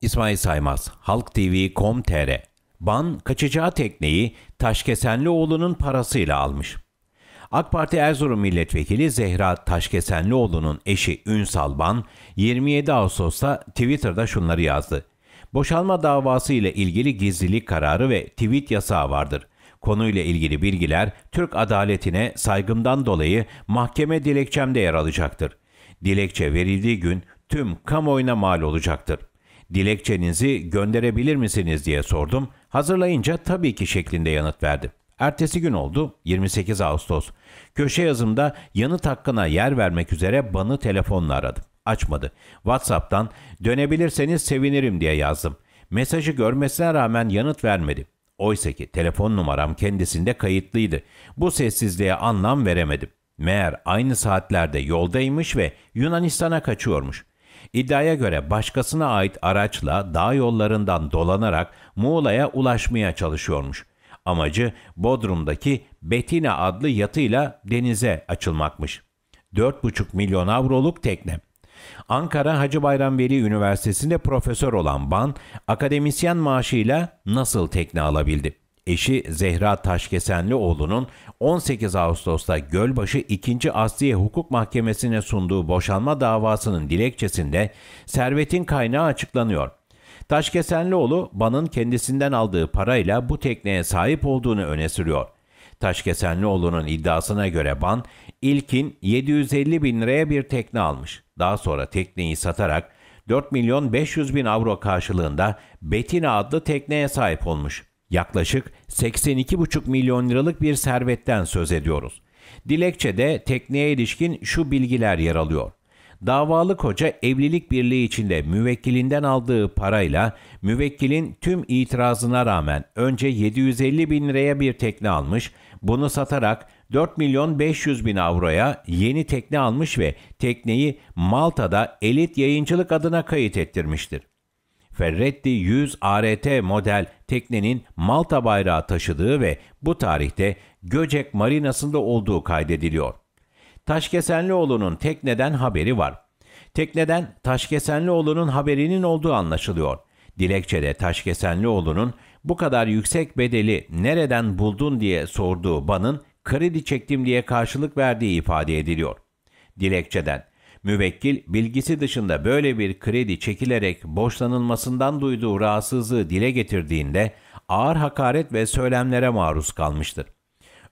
İsmail Saymaz, Halk TV.com.tr, Ban kaçacağı tekneyi Taşkesenlioğlu'nun parasıyla almış. AK Parti Erzurum Milletvekili Zehra Taşkesenlioğlu'nun eşi Ünsal Ban 27 Ağustos'ta Twitter'da şunları yazdı. Boşalma davası ile ilgili gizlilik kararı ve tweet yasağı vardır. Konuyla ilgili bilgiler Türk adaletine saygımdan dolayı mahkeme dilekçemde yer alacaktır. Dilekçe verildiği gün tüm kamuoyuna mal olacaktır. Dilekçenizi gönderebilir misiniz diye sordum. Hazırlayınca tabii ki şeklinde yanıt verdi. Ertesi gün oldu 28 Ağustos. Köşe yazımda yanıt hakkına yer vermek üzere banı telefonla aradım. Açmadı. WhatsApp'tan dönebilirseniz sevinirim diye yazdım. Mesajı görmesine rağmen yanıt vermedi. Oysa ki telefon numaram kendisinde kayıtlıydı. Bu sessizliğe anlam veremedim. Meğer aynı saatlerde yoldaymış ve Yunanistan'a kaçıyormuş. İddiaya göre başkasına ait araçla dağ yollarından dolanarak Muğla'ya ulaşmaya çalışıyormuş. Amacı Bodrum'daki Betina adlı yatıyla denize açılmakmış. 4,5 milyon avroluk tekne. Ankara Hacı Bayram Veli Üniversitesi'nde profesör olan Ban, akademisyen maaşıyla nasıl tekne alabildi? eşi Zehra Taşkesenlioğlu'nun 18 Ağustos'ta Gölbaşı 2. Asliye Hukuk Mahkemesi'ne sunduğu boşanma davasının dilekçesinde servetin kaynağı açıklanıyor. Taşkesenlioğlu, Ban'ın kendisinden aldığı parayla bu tekneye sahip olduğunu öne sürüyor. Taşkesenlioğlu'nun iddiasına göre Ban, ilkin 750 bin liraya bir tekne almış. Daha sonra tekneyi satarak 4 milyon 500 bin avro karşılığında Betina adlı tekneye sahip olmuş. Yaklaşık 82,5 milyon liralık bir servetten söz ediyoruz. Dilekçede tekneye ilişkin şu bilgiler yer alıyor. Davalı koca evlilik birliği içinde müvekkilinden aldığı parayla müvekkilin tüm itirazına rağmen önce 750 bin liraya bir tekne almış, bunu satarak 4 milyon 500 bin avroya yeni tekne almış ve tekneyi Malta'da elit yayıncılık adına kayıt ettirmiştir. Ferretti 100 ART model teknenin Malta bayrağı taşıdığı ve bu tarihte Göcek Marinası'nda olduğu kaydediliyor. Taşkesenlioğlu'nun tekneden haberi var. Tekneden Taşkesenlioğlu'nun haberinin olduğu anlaşılıyor. Dilekçede Taşkesenlioğlu'nun bu kadar yüksek bedeli nereden buldun diye sorduğu banın kredi çektim diye karşılık verdiği ifade ediliyor. Dilekçeden Müvekkil bilgisi dışında böyle bir kredi çekilerek borçlanılmasından duyduğu rahatsızlığı dile getirdiğinde ağır hakaret ve söylemlere maruz kalmıştır.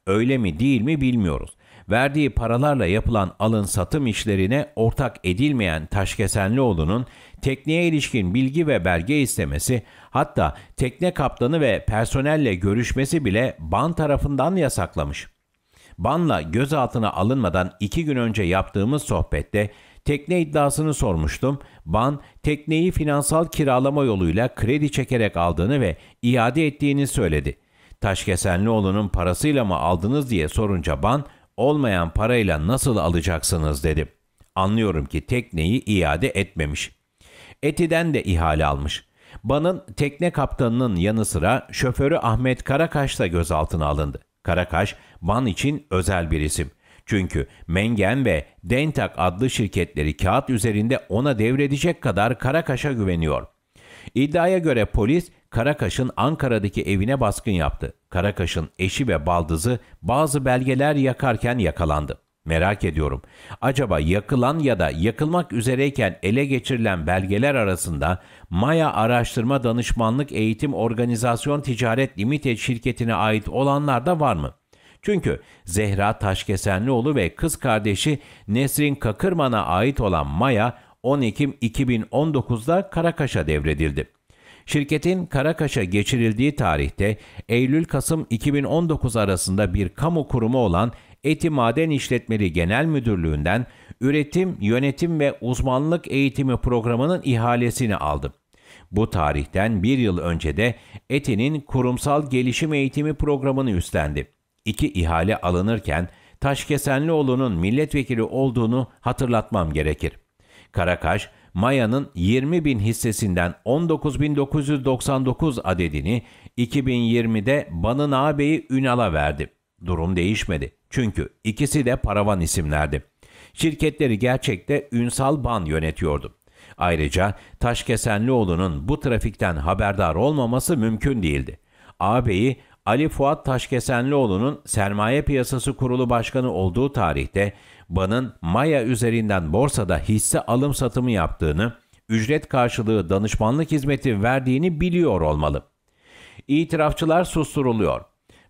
Öyle mi değil mi bilmiyoruz. Verdiği paralarla yapılan alın satım işlerine ortak edilmeyen Taşkesenlioğlu'nun tekneye ilişkin bilgi ve belge istemesi hatta tekne kaptanı ve personelle görüşmesi bile ban tarafından yasaklamış. Banla gözaltına alınmadan iki gün önce yaptığımız sohbette tekne iddiasını sormuştum. Ban, tekneyi finansal kiralama yoluyla kredi çekerek aldığını ve iade ettiğini söyledi. Taşkesenlioğlu'nun parasıyla mı aldınız diye sorunca Ban, olmayan parayla nasıl alacaksınız dedi. Anlıyorum ki tekneyi iade etmemiş. Eti'den de ihale almış. Ban'ın tekne kaptanının yanı sıra şoförü Ahmet Karakaş da gözaltına alındı. Karakaş, Ban için özel bir isim. Çünkü Mengen ve Dentak adlı şirketleri kağıt üzerinde ona devredecek kadar Karakaş'a güveniyor. İddiaya göre polis Karakaş'ın Ankara'daki evine baskın yaptı. Karakaş'ın eşi ve baldızı bazı belgeler yakarken yakalandı. Merak ediyorum. Acaba yakılan ya da yakılmak üzereyken ele geçirilen belgeler arasında Maya Araştırma Danışmanlık Eğitim Organizasyon Ticaret Limited şirketine ait olanlar da var mı? Çünkü Zehra Taşkesenlioğlu ve kız kardeşi Nesrin Kakırman'a ait olan Maya 10 Ekim 2019'da Karakaş'a devredildi. Şirketin Karakaş'a geçirildiği tarihte Eylül-Kasım 2019 arasında bir kamu kurumu olan Eti Maden İşletmeleri Genel Müdürlüğü'nden üretim, yönetim ve uzmanlık eğitimi programının ihalesini aldım. Bu tarihten bir yıl önce de Eti'nin kurumsal gelişim eğitimi programını üstlendi. İki ihale alınırken Taşkesenlioğlu'nun milletvekili olduğunu hatırlatmam gerekir. Karakaş, Maya'nın 20 bin hissesinden 19.999 adedini 2020'de Banın ağabeyi Ünal'a verdi. Durum değişmedi. Çünkü ikisi de paravan isimlerdi. Şirketleri gerçekte Ünsal Ban yönetiyordu. Ayrıca Taşkesenlioğlu'nun bu trafikten haberdar olmaması mümkün değildi. Ağabeyi Ali Fuat Taşkesenlioğlu'nun Sermaye Piyasası Kurulu Başkanı olduğu tarihte Ban'ın Maya üzerinden borsada hisse alım satımı yaptığını, ücret karşılığı danışmanlık hizmeti verdiğini biliyor olmalı. İtirafçılar susturuluyor.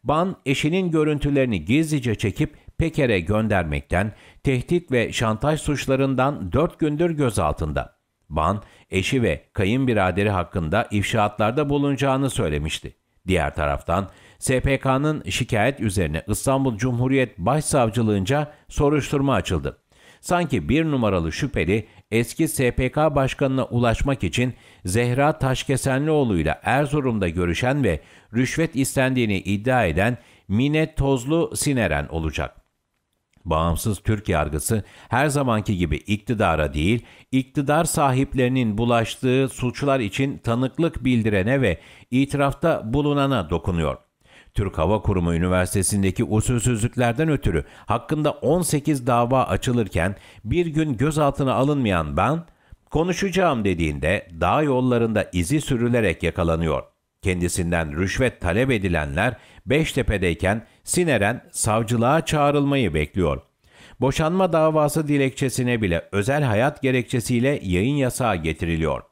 Ban eşinin görüntülerini gizlice çekip Peker'e göndermekten, tehdit ve şantaj suçlarından dört gündür gözaltında. Ban, eşi ve kayınbiraderi hakkında ifşaatlarda bulunacağını söylemişti. Diğer taraftan SPK'nın şikayet üzerine İstanbul Cumhuriyet Başsavcılığınca soruşturma açıldı. Sanki bir numaralı şüpheli eski SPK başkanına ulaşmak için Zehra Taşkesenlioğlu ile Erzurum'da görüşen ve rüşvet istendiğini iddia eden Mine Tozlu Sineren olacak. Bağımsız Türk yargısı her zamanki gibi iktidara değil, iktidar sahiplerinin bulaştığı suçlar için tanıklık bildirene ve itirafta bulunana dokunuyor. Türk Hava Kurumu Üniversitesi'ndeki usulsüzlüklerden ötürü hakkında 18 dava açılırken bir gün gözaltına alınmayan ben, konuşacağım dediğinde dağ yollarında izi sürülerek yakalanıyor. Kendisinden rüşvet talep edilenler Beştepe'deyken Sineren savcılığa çağrılmayı bekliyor. Boşanma davası dilekçesine bile özel hayat gerekçesiyle yayın yasağı getiriliyor.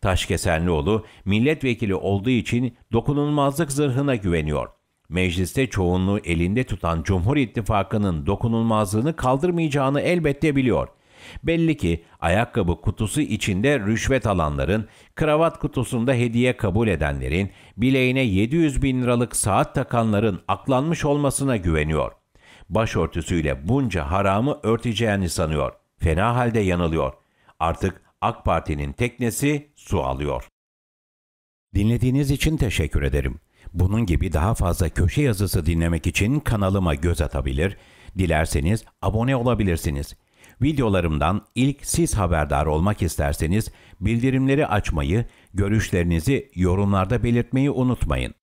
Taşkesenlioğlu milletvekili olduğu için dokunulmazlık zırhına güveniyor.'' mecliste çoğunluğu elinde tutan Cumhur İttifakı'nın dokunulmazlığını kaldırmayacağını elbette biliyor. Belli ki ayakkabı kutusu içinde rüşvet alanların, kravat kutusunda hediye kabul edenlerin, bileğine 700 bin liralık saat takanların aklanmış olmasına güveniyor. Başörtüsüyle bunca haramı örteceğini sanıyor. Fena halde yanılıyor. Artık AK Parti'nin teknesi su alıyor. Dinlediğiniz için teşekkür ederim. Bunun gibi daha fazla köşe yazısı dinlemek için kanalıma göz atabilir, dilerseniz abone olabilirsiniz. Videolarımdan ilk siz haberdar olmak isterseniz bildirimleri açmayı, görüşlerinizi yorumlarda belirtmeyi unutmayın.